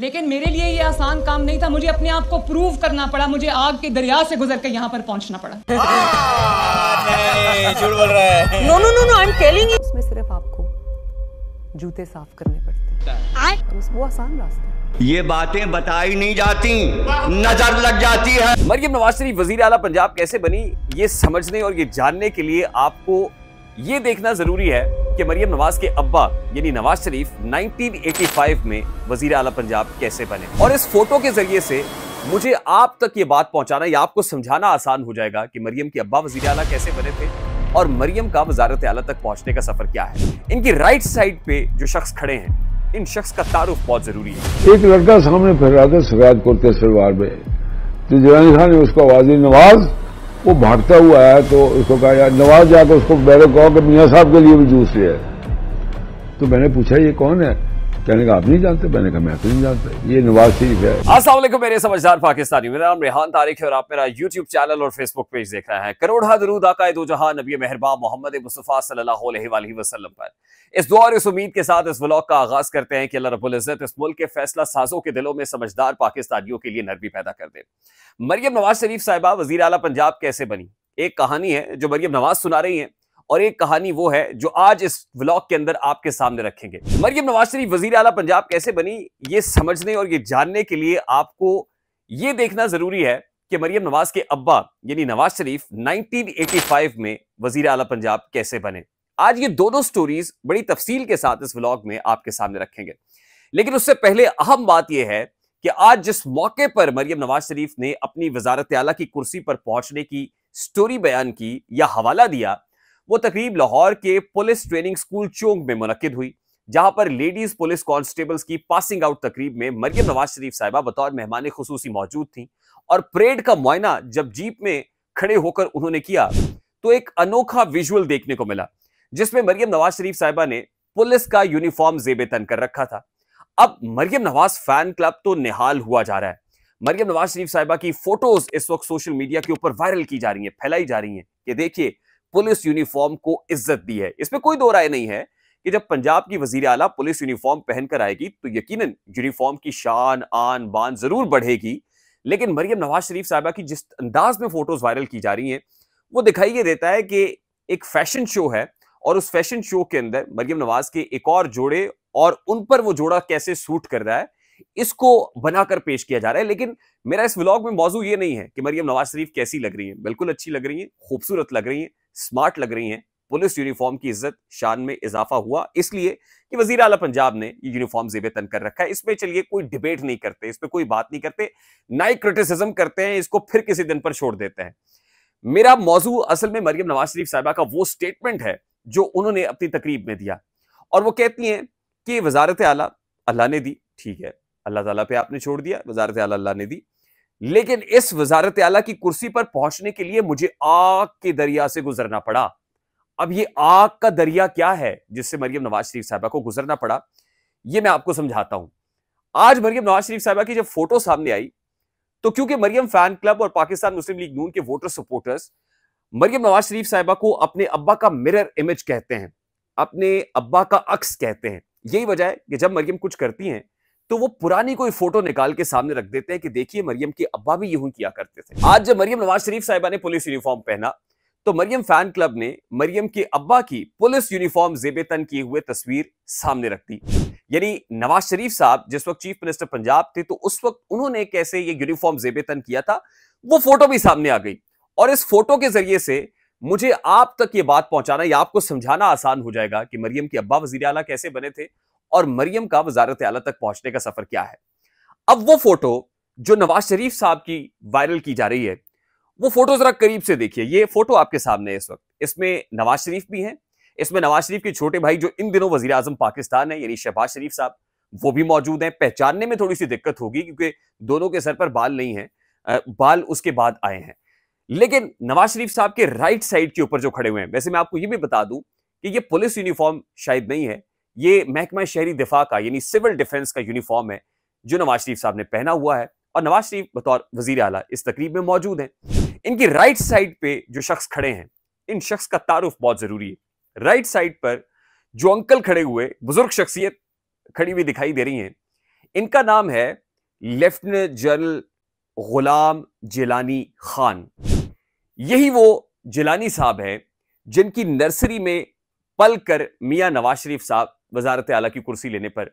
लेकिन मेरे लिए ये आसान काम नहीं था मुझे अपने आप को प्रूव करना पड़ा मुझे आग के दरिया से गुजर कर यहाँ पर पहुँचना पड़ा no no no no I am telling उसमें सिर्फ आपको जूते साफ करने पड़ते हैं तो वो आसान रास्ता ये बातें बताई नहीं जाती नजर लग जाती है मरियम नवाज शरीफ वजीर आला पंजाब कैसे बनी ये समझने और ये जानने के लिए आपको ये देखना जरूरी है कि मरियम नवाज के अब्बा यानी नवाज शरीफ 1985 में वजीर अला पंजाब कैसे बने और इस फोटो के जरिए से मुझे आप तक ये बात पहुंचाना या आपको समझाना आसान हो जाएगा कि मरियम के अब्बा वजीर अला कैसे बने थे और मरियम का वजारत अला तक पहुंचने का सफर क्या है इनकी राइट साइड पे जो शख्स खड़े हैं इन शख्स का तारुफ बहुत जरूरी है एक लड़का सामने फहरा था सफेद कुर्ते सलवार में तो जरानी खान ने उसको आवाज दी नवाज वो भागता हुआ है तो उसको कहा यार नवाज जाकर उसको बैरो कहो कि मियाँ साहब के लिए भी जूस ले तो मैंने पूछा ये कौन है कहने का आप नहीं जानते मैंने कहा मैं तो नहीं जानता ये नवाज शरीफ है असल मेरे समझदार पाकिस्तानी मेरा नाम रेहान तारिक है और आप मेरा यूट्यूब चैनल और फेसबुक पेज देख रहे हैं करोड़ा दरूद आकाए दो जहां नबी मेहरबा मोहम्मद मुस्तफ़ा सल्ला वसलम पर इस दुआ और इस उम्मीद के साथ इस ब्लॉग का आगाज करते हैं कि अल्लाह रबुल्ज़त इस मुल्क के फैसला साजों के दिलों में समझदार पाकिस्तानियों के लिए नरमी पैदा कर दे मरियम नवाज शरीफ साहिबा वजीर अला पंजाब कैसे बनी एक कहानी है जो मरियम नवाज सुना रही हैं और एक कहानी वो है जो आज इस व्लॉग के अंदर आपके सामने रखेंगे मरियम नवाज शरीफ वजीर अला पंजाब कैसे बनी ये समझने और ये जानने के लिए आपको ये देखना जरूरी है कि मरियम नवाज के अब्बा यानी नवाज शरीफ 1985 में वजीर अला पंजाब कैसे बने आज ये दोनों स्टोरीज बड़ी तफसील के साथ इस व्लॉग में आपके सामने रखेंगे लेकिन उससे पहले अहम बात यह है कि आज जिस मौके पर मरियम नवाज शरीफ ने अपनी वजारत आला की कुर्सी पर पहुंचने की स्टोरी बयान की या हवाला दिया वो तकरीब लाहौर के पुलिस ट्रेनिंग स्कूल चौंक में मुनद हुई जहां पर लेडीज पुलिस कांस्टेबल्स की पासिंग आउट तकरीब में मरियम नवाज शरीफ साहिबा बतौर मेहमान खसूसी मौजूद थी और परेड का मुआयना जब जीप में खड़े होकर उन्होंने किया तो एक अनोखा विजुअल देखने को मिला जिसमें मरियम नवाज शरीफ साहिबा ने पुलिस का यूनिफॉर्म जेबे तन कर रखा था अब मरियम नवाज फैन क्लब तो निहाल हुआ जा रहा है मरियम नवाज शरीफ साहिबा की फोटोज इस वक्त सोशल मीडिया के ऊपर वायरल की जा रही है फैलाई जा रही है कि देखिए पुलिस यूनिफॉर्म को इज्जत दी है इसमें कोई दो राय नहीं है कि जब पंजाब की वजीर आला पुलिस यूनिफॉर्म पहनकर आएगी तो यकीन यूनिफॉर्म की शान आन बान जरूर बढ़ेगी लेकिन मरियम नवाज शरीफ साहबा की जिस अंदाज में फोटोज वायरल की जा रही हैं वो दिखाई ये देता है कि एक फैशन शो है और उस फैशन शो के अंदर मरियम नवाज के एक और जोड़े और उन पर वो जोड़ा कैसे सूट कर रहा है इसको बनाकर पेश किया जा रहा है लेकिन मेरा इस व्लॉग में मौजू ये नहीं है कि मरियम नवाज शरीफ कैसी लग रही है बिल्कुल अच्छी लग रही है खूबसूरत लग रही है स्मार्ट लग रही हैं पुलिस यूनिफॉर्म की इज्जत शान में इजाफा हुआ इसलिए कि वजीर अला पंजाब ने ये यूनिफॉर्म जेब तन कर रखा है इसमें चलिए कोई डिबेट नहीं करते इस पर कोई बात नहीं करते ना ही क्रिटिसिज्म करते हैं इसको फिर किसी दिन पर छोड़ देते हैं मेरा मौजू असल में मरियम नवाज शरीफ साहबा का वो स्टेटमेंट है जो उन्होंने अपनी तकरीब में दिया और वो कहती हैं कि वजारत आला अल्लाह ने दी ठीक है अल्लाह ताला पे आपने छोड़ दिया वजारत आला अल्लाह ने दी लेकिन इस वजारत आला की कुर्सी पर पहुंचने के लिए मुझे आग के दरिया से गुजरना पड़ा अब ये आग का दरिया क्या है जिससे मरियम नवाज शरीफ साहबा को गुजरना पड़ा ये मैं आपको समझाता हूं आज मरियम नवाज शरीफ साहबा की जब फोटो सामने आई तो क्योंकि मरियम फैन क्लब और पाकिस्तान मुस्लिम लीग नून के वोटर सपोर्टर्स मरियम नवाज शरीफ साहबा को अपने अब्बा का मिरर इमेज कहते हैं अपने अब्बा का अक्स कहते हैं यही वजह है कि जब मरियम कुछ करती हैं तो वो पुरानी कोई फोटो निकाल के सामने रख देते हैं कि देखिए मरियम के अब्बा भी यूं किया करते थे आज जब मरियम नवाज शरीफ साहिबा ने पुलिस यूनिफॉर्म पहना तो मरियम फैन क्लब ने मरियम के अब्बा की पुलिस यूनिफॉर्म जेबे तन किए हुए तस्वीर सामने रख दी यानी नवाज शरीफ साहब जिस वक्त चीफ मिनिस्टर पंजाब थे तो उस वक्त उन्होंने कैसे ये यूनिफॉर्म जेबे तन किया था वो फोटो भी सामने आ गई और इस फोटो के जरिए से मुझे आप तक ये बात पहुंचाना या आपको समझाना आसान हो जाएगा कि मरियम के अब्बा वजीर आला कैसे बने थे और मरियम का वजारत आला तक पहुंचने का सफर क्या है अब वो फोटो जो नवाज शरीफ साहब की वायरल की जा रही है वो फोटो जरा करीब से देखिए ये फोटो आपके सामने है इस वक्त इसमें नवाज शरीफ भी हैं इसमें नवाज शरीफ के छोटे भाई जो इन दिनों वजी अजम पाकिस्तान है यानी शहबाज शरीफ साहब वो भी मौजूद हैं पहचानने में थोड़ी सी दिक्कत होगी क्योंकि दोनों के सर पर बाल नहीं है बाल उसके बाद आए हैं लेकिन नवाज शरीफ साहब के राइट साइड के ऊपर जो खड़े हुए हैं वैसे मैं आपको ये भी बता दूं कि ये पुलिस यूनिफॉर्म शायद नहीं है ये महकमा शहरी दिफा का यानी सिविल डिफेंस का यूनिफॉर्म है जो नवाज शरीफ साहब ने पहना हुआ है और नवाज शरीफ बतौर वजीर अला इस तकरीब में मौजूद हैं इनकी राइट साइड पे जो शख्स खड़े हैं इन शख्स का तारुफ बहुत ज़रूरी है राइट साइड पर जो अंकल खड़े हुए बुजुर्ग शख्सियत खड़ी हुई दिखाई दे रही हैं इनका नाम है लेफ्टिनेंट जनरल गुलाम जिलानी खान यही वो जिलानी साहब हैं जिनकी नर्सरी में पल कर मियाँ नवाज शरीफ साहब वजारत आला की कुर्सी लेने पर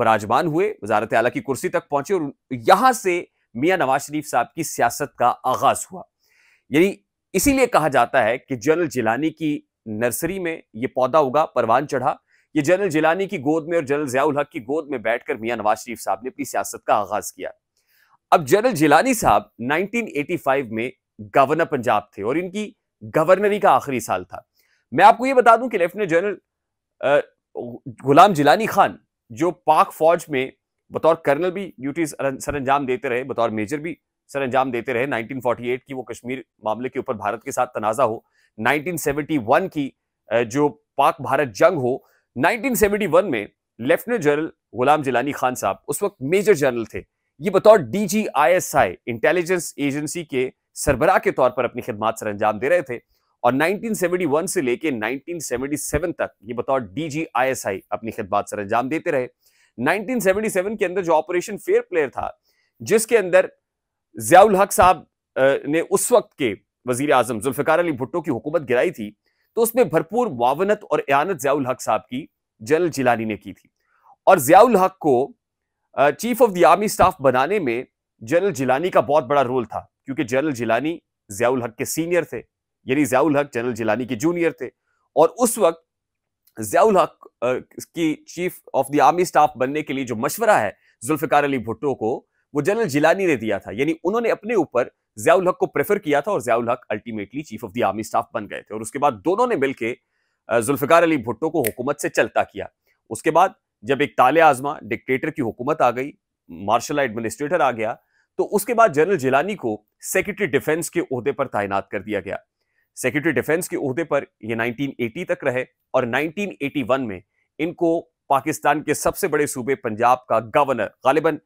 बराजमान हुए वजारत आला की कुर्सी तक पहुंचे और यहां से मियां नवाज शरीफ साहब की सियासत का आगाज हुआ यानी इसीलिए कहा जाता है कि जनरल जिलानी की नर्सरी में ये पौधा उगा परवान चढ़ा ये जनरल जिलानी की गोद में और जनरल जयाउल हक की गोद में बैठकर मियां नवाज शरीफ साहब ने अपनी सियासत का आगाज किया अब जनरल जिलानी साहब 1985 में गवर्नर पंजाब थे और इनकी गवर्नरी का आखिरी साल था मैं आपको यह बता दूं कि लेफ्टिनेंट जनरल गुलाम जिलानी खान जो पाक फौज में बतौर कर्नल भी ड्यूटी सर अंजाम देते रहे बतौर मेजर भी सर अंजाम देते रहे 1948 की वो कश्मीर मामले के ऊपर भारत के साथ तनाजा हो 1971 की जो पाक भारत जंग हो 1971 में लेफ्टिनेंट जनरल गुलाम जिलानी खान साहब उस वक्त मेजर जनरल थे ये बतौर डी जी इंटेलिजेंस एजेंसी के सरबराह के तौर पर अपनी खिदमत सर अंजाम दे रहे थे और 1971 से लेके 1977 तक ये बताओ डीजीआईएसआई अपनी खिदबात सर अंजाम देते रहे 1977 के अंदर जो ऑपरेशन फेयर प्लेयर था जिसके अंदर जियाउल हक साहब ने उस वक्त के वजीर आजम जुल्फिकार अली भुट्टो की हुकूमत गिराई थी तो उसमें भरपूर मावनत और एनत जियाउल हक साहब की जनरल जिलानी ने की थी और जियाउल हक को chief of the army staff बनाने में जनरल जिलानी का बहुत बड़ा रोल था क्योंकि जनरल जिलानी जियाउल हक के सीनियर थे यानी जयाउल हक जनरल जिलानी के जूनियर थे और उस वक्त जयाउल हक की chief of the army staff बनने के लिए जो मशवरा है जुल्फिकार अली भुट्टो को वो जनरल जिलानी ने दिया था यानी उन्होंने अपने ऊपर जयाउल हक को प्रेफर किया था और Ziaul Haq ultimately chief of the army staff बन गए थे और उसके बाद दोनों ने मिलकर जुल्फिकार अली भुट्टो को हुकूमत से चलता किया उसके बाद जब एक ताले आजमा डिक्टेटर की हुकूमत आ गई मार्शल एडमिनिस्ट्रेटर आ गया तो उसके बाद जनरल जिलानी को सेक्रेटरी डिफेंस के अहदे पर तैनात कर दिया गया सेक्रेटरी डिफेंस के उहदे पर ये 1980 तक रहे और 1981 में इनको पाकिस्तान के सबसे बड़े सूबे पंजाब का गवर्नर गालिबन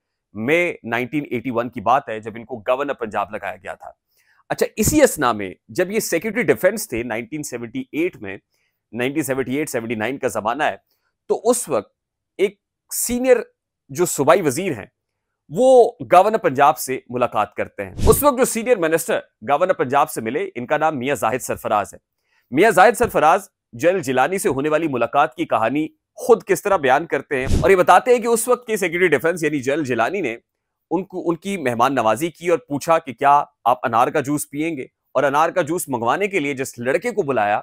मई 1981 की बात है जब इनको गवर्नर पंजाब लगाया गया था अच्छा इसी असना में जब ये सेक्रेटरी डिफेंस थे 1978 में 1978-79 का जमाना है तो उस वक्त एक सीनियर जो सूबाई वजीर हैं वो गवर्नर पंजाब से मुलाकात करते हैं उस वक्त जो सीनियर मिनिस्टर गवर्नर पंजाब से मिले इनका नाम मियाँ जाहिद सरफराज है मियाँ जाहिद सरफराज जनरल जिलानी से होने वाली मुलाकात की कहानी खुद किस तरह बयान करते हैं और ये बताते हैं कि उस वक्त के सेक्रेटरी डिफेंस यानी जनरल जिलानी ने उनको उनकी मेहमान नवाजी की और पूछा कि क्या आप अनार का जूस पियेंगे और अनार का जूस मंगवाने के लिए जिस लड़के को बुलाया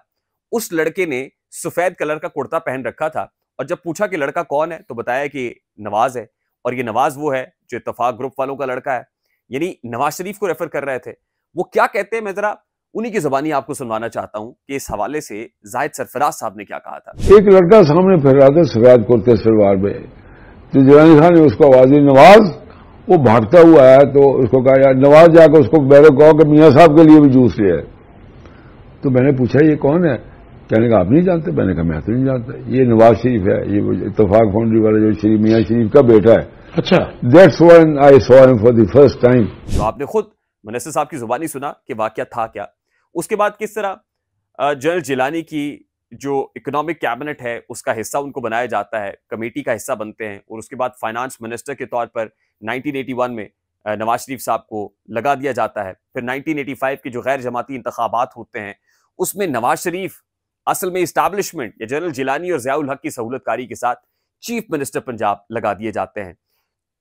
उस लड़के ने सफेद कलर का कुर्ता पहन रखा था और जब पूछा कि लड़का कौन है तो बताया कि नवाज है और ये नवाज वो है जो इतफाक ग्रुप वालों का लड़का है यानी नवाज शरीफ को रेफर कर रहे थे वो क्या कहते हैं मैं जरा उन्हीं की जबानी आपको सुनवाना चाहता हूँ कि इस हवाले से जायद सरफराज साहब ने क्या कहा था एक लड़का सामने फिर रहा था सफेद कुर्ते सलवार में तो जवानी खान ने उसको आवाज दी नवाज वो भागता हुआ आया तो उसको कहा यार नवाज जाकर उसको बैरो कहो कि मियाँ साहब के लिए भी जूस लिया है तो मैंने पूछा ये कौन है कहने का आप नहीं जानते मैंने कहा मैं तो नहीं जानता ये नवाज शरीफ है ये इतफाक फाउंड्री वाला जो शरीफ मियाँ शरीफ का बेटा है अच्छा that's one I saw him for the first time तो आपने खुद मनसर साहब की जुबानी सुना कि वाक्य था क्या उसके बाद किस तरह जनरल जिलानी की जो इकोनॉमिक कैबिनेट है उसका हिस्सा उनको बनाया जाता है कमेटी का हिस्सा बनते हैं और उसके बाद फाइनेंस मिनिस्टर के तौर पर 1981 में नवाज शरीफ साहब को लगा दिया जाता है फिर 1985 के जो गैर जमाती इंतबात होते हैं उसमें नवाज शरीफ असल में इस्टेब्लिशमेंट या जनरल जिलानी और जयाउल हक की सहूलतकारी के साथ चीफ मिनिस्टर पंजाब लगा दिए जाते हैं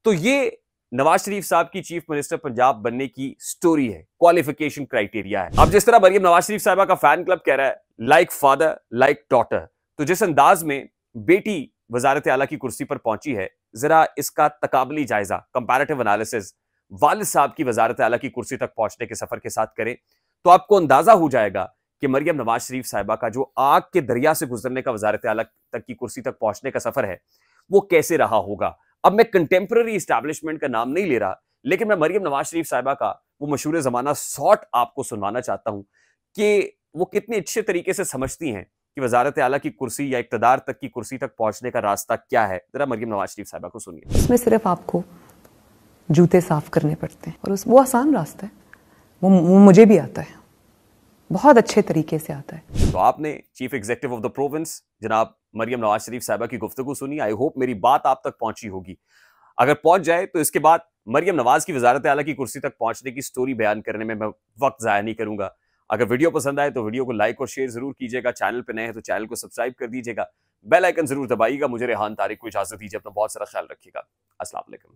तो ये नवाज शरीफ साहब की चीफ मिनिस्टर पंजाब बनने की स्टोरी है क्वालिफिकेशन क्राइटेरिया है अब जिस तरह मरियम नवाज शरीफ साहबा का फैन क्लब कह रहा है लाइक फादर लाइक डॉटर तो जिस अंदाज में बेटी वजारत आला की कुर्सी पर पहुंची है जरा इसका तकाबली जायजा कंपेरेटिव एनालिसिस वाल साहब की वजारत आला की कुर्सी तक पहुंचने के सफर के साथ करें तो आपको अंदाजा हो जाएगा कि मरियम नवाज शरीफ साहिबा का जो आग के दरिया से गुजरने का वजारत अलग तक की कुर्सी तक पहुंचने का सफर है वो कैसे रहा होगा अब मैं कंटेम्प्रेरी इस्टेब्लिशमेंट का नाम नहीं ले रहा लेकिन मैं मरियम नवाज शरीफ साहिबा का वो मशहूर ज़माना शॉट आपको सुनवाना चाहता हूँ कि वो कितने अच्छे तरीके से समझती हैं कि वजारत अला की कुर्सी या इकतदार तक की कुर्सी तक पहुँचने का रास्ता क्या है ज़रा मरियम नवाज शरीफ साहिबा को सुनिए इसमें सिर्फ आपको जूते साफ करने पड़ते हैं और उस वो आसान रास्ता है वो, वो मुझे भी आता है बहुत अच्छे तरीके से आता है तो आपने chief executive of the province जनाब मरियम नवाज शरीफ साहबा की गुफ्तु सुनी आई होप मेरी बात आप तक पहुंची होगी अगर पहुंच जाए तो इसके बाद मरियम नवाज की वजारत आला की कुर्सी तक पहुंचने की स्टोरी बयान करने में मैं वक्त ज़ाया नहीं करूंगा अगर वीडियो पसंद आए तो वीडियो को लाइक और शेयर जरूर कीजिएगा चैनल पर नए हैं तो चैनल को सब्सक्राइब कर दीजिएगा बेल आइकन जरूर दबाइएगा मुझे रेहान तारीख को इजाजत दीजिए अपना बहुत सारा ख्याल रखिएगा असला